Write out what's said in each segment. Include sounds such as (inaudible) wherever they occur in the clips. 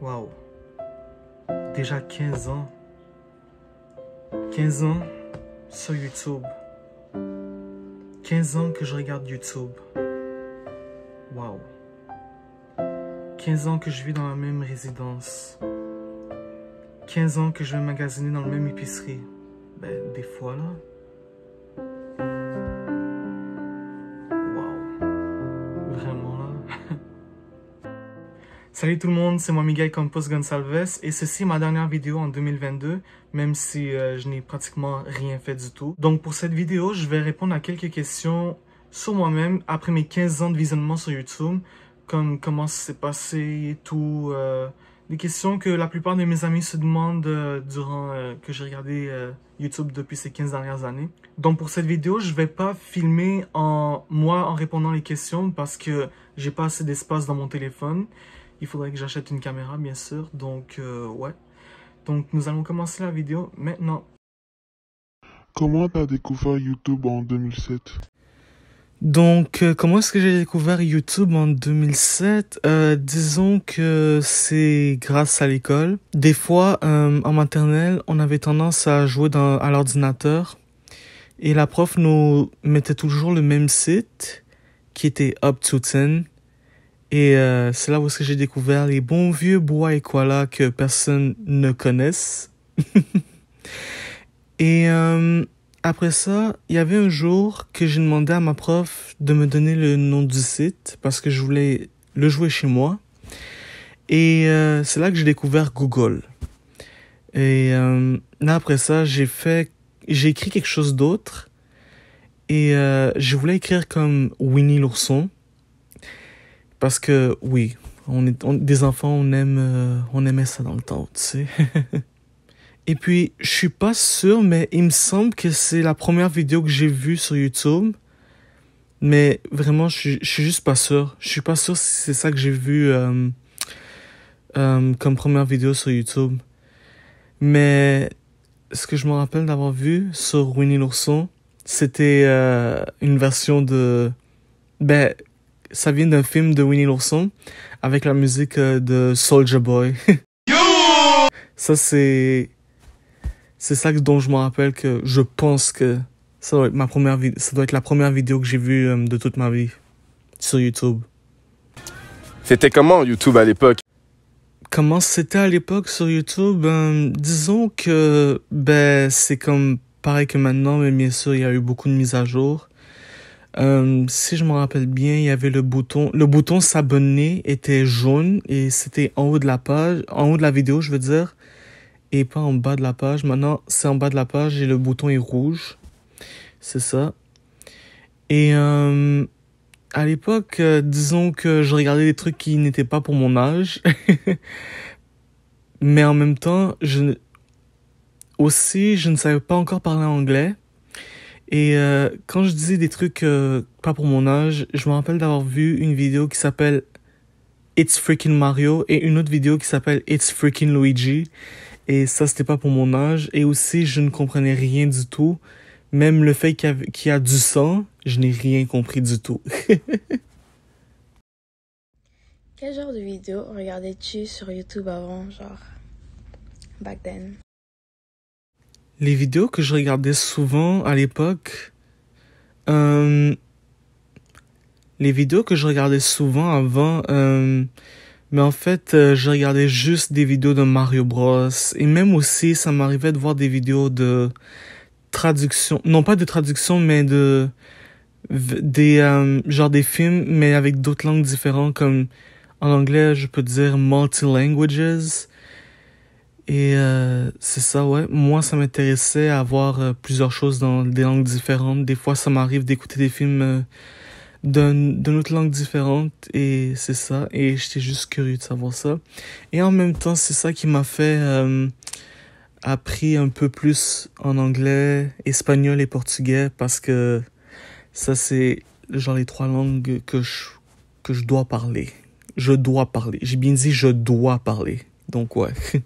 Wow, Déjà 15 ans. 15 ans sur YouTube. 15 ans que je regarde YouTube. wow, 15 ans que je vis dans la même résidence. 15 ans que je vais magasiner dans la même épicerie. Ben, des fois là. Salut tout le monde, c'est moi Miguel Campos Gonsalves et ceci est ma dernière vidéo en 2022, même si euh, je n'ai pratiquement rien fait du tout. Donc pour cette vidéo, je vais répondre à quelques questions sur moi-même après mes 15 ans de visionnement sur YouTube, comme comment s'est passé et tout, euh, des questions que la plupart de mes amis se demandent euh, durant que j'ai regardé YouTube depuis ces 15 dernières années. Donc pour cette vidéo, je vais pas filmer en moi en répondant les questions parce que j'ai pas assez d'espace dans mon téléphone il faudrait que j'achète une caméra, bien sûr. Donc, euh, ouais. Donc, nous allons commencer la vidéo maintenant. Comment t'as découvert YouTube en 2007 donc, euh, comment est-ce que j'ai découvert YouTube en 2007 euh, Disons que c'est grâce à l'école. Des fois, en maternelle, on avait tendance à jouer à l'ordinateur et la prof nous mettait toujours le même site qui était Up to 10 et euh, c'est là où j'ai découvert les bons vieux bois et là que personne ne connaisse. (laughs) et euh, après ça, il y avait un jour que j'ai demandé à ma prof de me donner le nom du site parce que je voulais le jouer chez moi. Et euh, c'est là que j'ai découvert Google. Et là, après ça, j'ai fait, j'ai écrit quelque chose d'autre. Et je voulais écrire comme Winnie l'ourson parce que oui, on est des enfants, on aime euh, on aimait ça dans le temps, tu sais. (laughs) Et puis, je suis pas sûr, mais il me semble que c'est la première vidéo que j'ai vue sur YouTube. Mais vraiment, je suis juste pas sûr. Je suis pas sûr si c'est ça que j'ai vu euh, euh, comme première vidéo sur YouTube. Mais ce que je me rappelle d'avoir vu sur Winnie l'ourson, c'était une version de... Ben, ça vient d'un film de Winnie l'ourson avec la musique euh, de Soldier Boy. (laughs) ça c'est c'est ça dont je me rappelle que je pense que ça doit être ma première ça doit être la première vidéo que j'ai vue euh, de toute ma vie sur YouTube. C'était comment YouTube à l'époque Comment c'était à l'époque sur YouTube euh, Disons que ben c'est comme pareil que maintenant, mais bien sûr il y a eu beaucoup de mises à jour. Euh, si je me rappelle bien, il y avait le bouton, le bouton s'abonner était jaune et c'était en haut de la page, en haut de la vidéo, je veux dire, et pas en bas de la page. Maintenant, c'est en bas de la page et le bouton est rouge. C'est ça. Et euh, à l'époque, euh, disons que je regardais des trucs qui n'étaient pas pour mon âge. (laughs) Mais en même temps, je aussi, je ne savais pas encore parler anglais. Et euh, quand je disais des trucs euh, pas pour mon âge, je me rappelle d'avoir vu une vidéo qui s'appelle It's Freaking Mario et une autre vidéo qui s'appelle It's Freaking Luigi. Et ça, c'était pas pour mon âge. Et aussi, je ne comprenais rien du tout. Même le fait qu'il y, a du sang, je n'ai rien compris du tout. (laughs) Quel genre de vidéo regardais-tu sur YouTube avant, genre back then? les vidéos que je regardais souvent à l'époque, euh, les vidéos que je regardais souvent avant, euh, mais en fait, euh, je regardais juste des vidéos de Mario Bros. Et même aussi, ça m'arrivait de voir des vidéos de traduction, non pas de traduction, mais de des euh, genre des films, mais avec d'autres langues différentes, comme en anglais, je peux dire multi languages et euh, c'est ça, ouais. Moi, ça m'intéressait à voir euh, plusieurs choses dans des langues différentes. Des fois, ça m'arrive d'écouter des films euh, d'une autre langue différente et c'est ça. Et j'étais juste curieux de savoir ça. Et en même temps, c'est ça qui m'a fait appris un peu plus en anglais, espagnol et portugais parce que ça, c'est genre les trois langues que que je dois parler. Je dois parler. J'ai bien dit je dois parler. Donc, ouais. (laughs)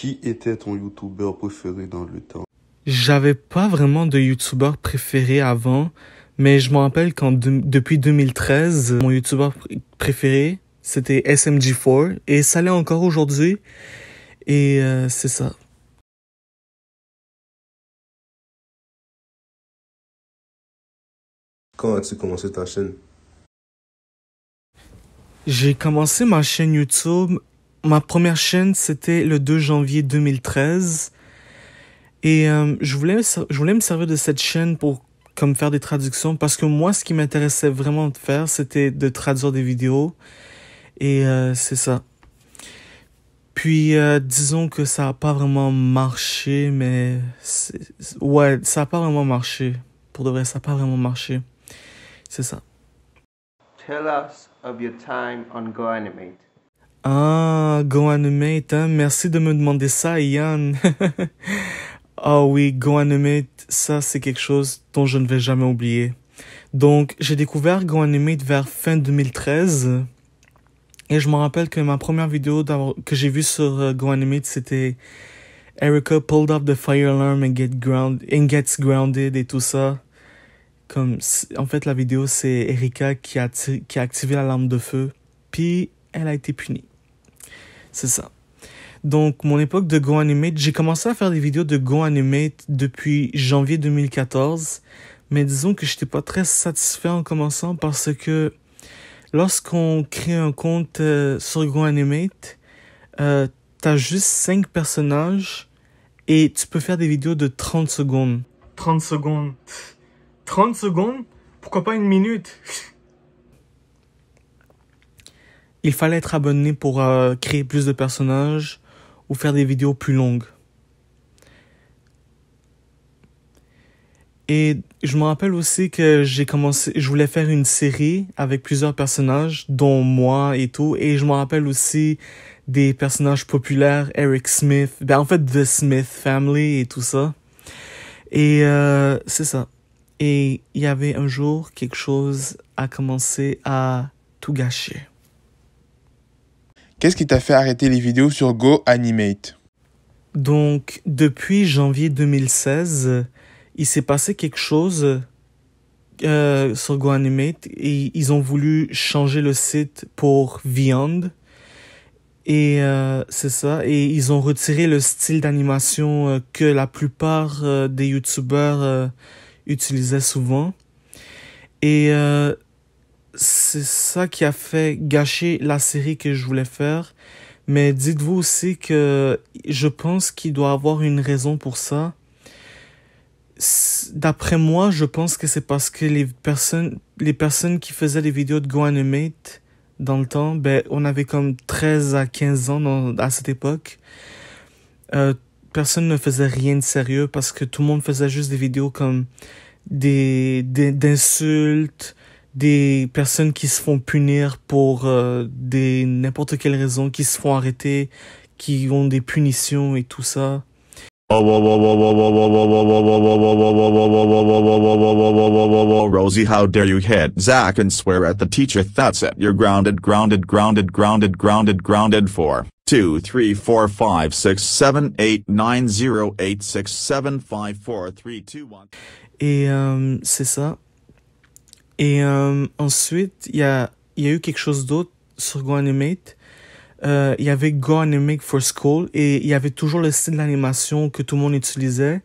Qui était ton youtubeur préféré dans le temps J'avais pas vraiment de youtubeur préféré avant, mais je me rappelle qu'en depuis 2013, mon youtubeur préféré, c'était SMG4 et ça l'est encore aujourd'hui. Et euh, c'est ça. Quand as-tu commencé ta chaîne J'ai commencé ma chaîne YouTube ma première chaîne, c'était le 2 janvier 2013. Et euh, je, voulais, je voulais me servir de cette chaîne pour comme faire des traductions parce que moi, ce qui m'intéressait vraiment de faire, c'était de traduire des vidéos. Et euh, c'est ça. Puis, euh, disons que ça n'a pas vraiment marché, mais... Ouais, ça a pas vraiment marché. Pour de vrai, ça n'a pas vraiment marché. C'est ça. Tell us of your time on GoAnimate. Ah, GoAnimate, hein. merci de me demander ça, Ian. (laughs) ah oui, GoAnimate, ça c'est quelque chose dont je ne vais jamais oublier. Donc, j'ai découvert GoAnimate vers fin 2013. Et je me rappelle que ma première vidéo que j'ai vue sur euh, c'était Erica pulled up the fire alarm and, get ground and gets grounded et tout ça. Comme, en fait, la vidéo, c'est Erika qui a, qui a activé l'alarme de feu. Puis, elle a été punie. C'est ça. Donc, mon époque de Go Animate, j'ai commencé à faire des vidéos de Go Animate depuis janvier 2014. Mais disons que j'étais pas très satisfait en commençant parce que lorsqu'on crée un compte euh, sur Go Animate, euh, t'as juste 5 personnages et tu peux faire des vidéos de 30 secondes. 30 secondes. 30 secondes Pourquoi pas une minute il fallait être abonné pour euh, créer plus de personnages ou faire des vidéos plus longues. Et je me rappelle aussi que j'ai commencé, je voulais faire une série avec plusieurs personnages, dont moi et tout. Et je me rappelle aussi des personnages populaires, Eric Smith, ben en fait The Smith Family et tout ça. Et euh, c'est ça. Et il y avait un jour quelque chose a commencé à tout gâcher. Qu'est-ce qui t'a fait arrêter les vidéos sur Go Animate Donc, depuis janvier 2016, il s'est passé quelque chose euh, sur Go Animate et ils ont voulu changer le site pour Viande. Et euh, c'est ça. Et ils ont retiré le style d'animation euh, que la plupart des youtubeurs utilisaient souvent. Et c'est ça qui a fait gâcher la série que je voulais faire. Mais dites-vous aussi que je pense qu'il doit avoir une raison pour ça. D'après moi, je pense que c'est parce que les personnes, les personnes qui faisaient des vidéos de Go dans le temps, ben, on avait comme 13 à 15 ans dans, à cette époque. Euh, personne ne faisait rien de sérieux parce que tout le monde faisait juste des vidéos comme des d'insultes, des personnes qui se font punir pour euh, des n'importe quelle raison, qui se font arrêter, qui ont des punitions et tout ça. Oh, Rosie, how dare you hit zack and swear at the teacher? That's it. You're grounded, grounded, grounded, grounded, grounded, grounded for 2, 3, 4, 5, 6, 7, 8, 9, 0, 8, 6, 7, 5, 4, 3, 2, 1. Et, euh, c'est ça. Et euh, ensuite, il y a, y a eu quelque chose d'autre sur GoAnimate. Euh, il y avait GoAnimate for School et il y avait toujours le style d'animation que tout le monde utilisait,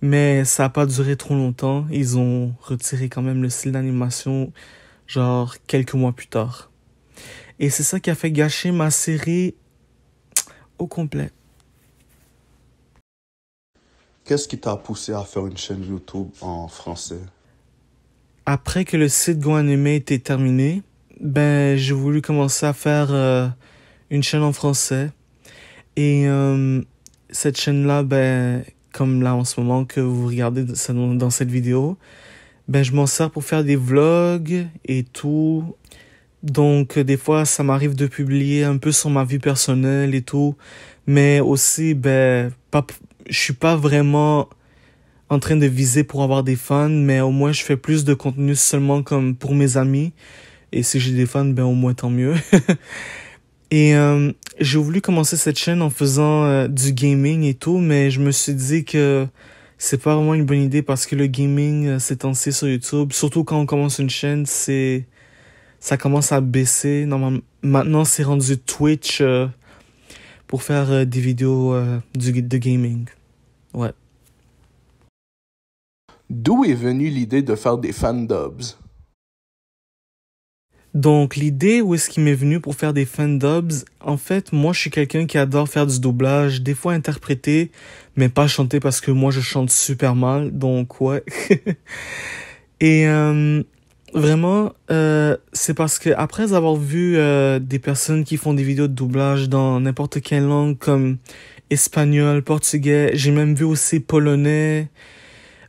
mais ça n'a pas duré trop longtemps. Ils ont retiré quand même le style d'animation, genre quelques mois plus tard. Et c'est ça qui a fait gâcher ma série au complet. Qu'est-ce qui t'a poussé à faire une chaîne YouTube en français après que le site Go était terminé, ben j'ai voulu commencer à faire euh, une chaîne en français. Et euh, cette chaîne-là, ben, comme là en ce moment que vous regardez dans cette vidéo, ben je m'en sers pour faire des vlogs et tout. Donc des fois ça m'arrive de publier un peu sur ma vie personnelle et tout, mais aussi ben pas je suis pas vraiment en train de viser pour avoir des fans, mais au moins je fais plus de contenu seulement comme pour mes amis. Et si j'ai des fans, ben au moins tant mieux. (laughs) et euh, j'ai voulu commencer cette chaîne en faisant euh, du gaming et tout, mais je me suis dit que c'est pas vraiment une bonne idée parce que le gaming euh, s'est lancé sur YouTube, surtout quand on commence une chaîne, c'est ça commence à baisser. Normalement, maintenant c'est rendu Twitch pour faire des vidéos du de gaming. Ouais. D'où est venue l'idée de faire des fan dubs? Donc l'idée où est-ce qu'il m'est venu pour faire des fan dubs, en fait moi je suis quelqu'un qui adore faire du doublage, des fois interpréter, mais pas chanter parce que moi je chante super mal, donc ouais. (laughs) Et euh, vraiment, euh, c'est parce que après avoir vu euh, des personnes qui font des vidéos de doublage dans n'importe quelle langue comme espagnol, portugais, j'ai même vu aussi polonais,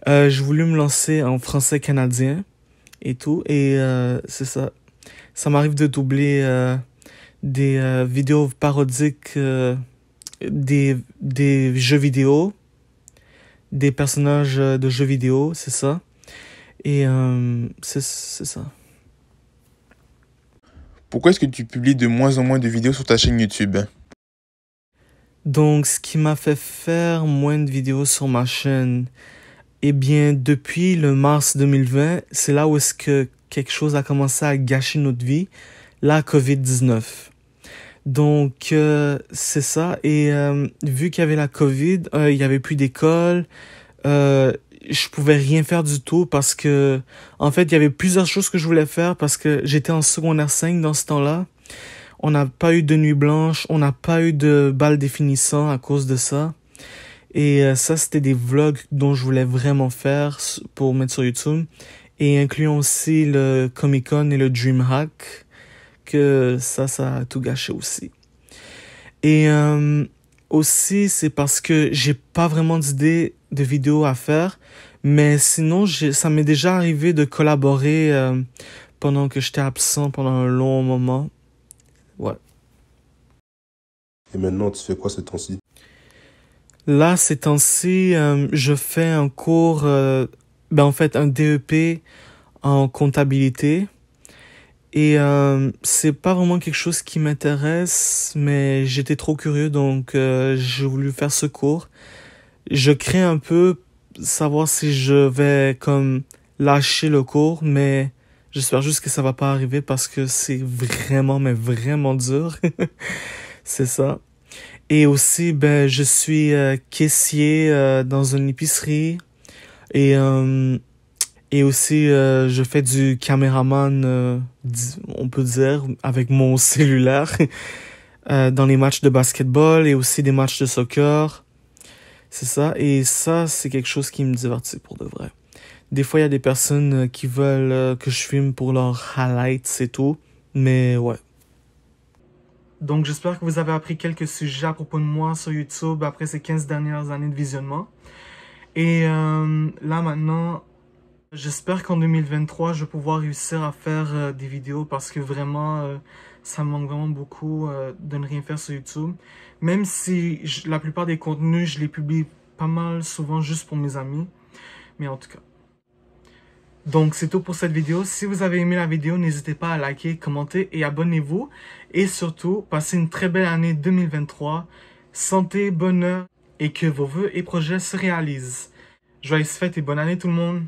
euh, je voulais me lancer en français canadien et tout. Et euh, c'est ça. Ça m'arrive de doubler euh, des vidéos parodiques des, des jeux vidéo, des personnages de jeux vidéo, c'est ça. Et c'est ça. Pourquoi est-ce que tu publies de moins en moins de vidéos sur ta chaîne YouTube Donc, ce qui m'a fait faire moins de vidéos sur ma chaîne, eh bien, depuis le mars 2020, c'est là où est-ce que quelque chose a commencé à gâcher notre vie, la COVID-19. Donc, euh, c'est ça. Et euh, vu qu'il y avait la COVID, euh, il n'y avait plus d'école, euh, je pouvais rien faire du tout parce que, en fait, il y avait plusieurs choses que je voulais faire parce que j'étais en secondaire 5 dans ce temps-là. On n'a pas eu de nuit blanche, on n'a pas eu de bal définissant à cause de ça. Et euh, ça, c'était des vlogs dont je voulais vraiment faire pour mettre sur YouTube. Et incluant aussi le Comic Con et le Dreamhack, que ça, ça a tout gâché aussi. Et euh, aussi, c'est parce que j'ai pas vraiment d'idée de vidéo à faire. Mais sinon, ça m'est déjà arrivé de collaborer euh, pendant que j'étais absent pendant un long moment. Ouais. Et maintenant, tu fais quoi ces temps-ci Là, ces temps-ci, euh, je fais un cours, euh, ben en fait un DEP en comptabilité. Et euh, c'est pas vraiment quelque chose qui m'intéresse, mais j'étais trop curieux, donc euh, j'ai voulu faire ce cours. Je crée un peu savoir si je vais comme lâcher le cours, mais j'espère juste que ça va pas arriver parce que c'est vraiment, mais vraiment dur. (laughs) c'est ça. Et aussi, ben, je suis euh, caissier euh, dans une épicerie. Et, euh, et aussi, je fais du caméraman, on peut dire, avec mon (laughs) cellulaire, dans les matchs de basketball et aussi des matchs de soccer. C'est ça. Et ça, c'est quelque chose qui me divertit pour de vrai. Des fois, il y a des personnes qui veulent que je filme pour leur highlight, c'est tout. Mais ouais. Donc j'espère que vous avez appris quelques sujets à propos de moi sur YouTube après ces 15 dernières années de visionnement. Et euh, là maintenant, j'espère qu'en 2023, je vais pouvoir réussir à faire euh, des vidéos parce que vraiment, euh, ça me manque vraiment beaucoup de ne rien faire sur YouTube. Même si la plupart des contenus, je les publie pas mal souvent juste pour mes amis. Mais en tout cas, donc c'est tout pour cette vidéo. Si vous avez aimé la vidéo, n'hésitez pas à liker, commenter et abonnez-vous. Et surtout, passez une très belle année 2023. Santé, bonheur et que vos vœux et projets se réalisent. Joyeuses fêtes et bonne année tout le monde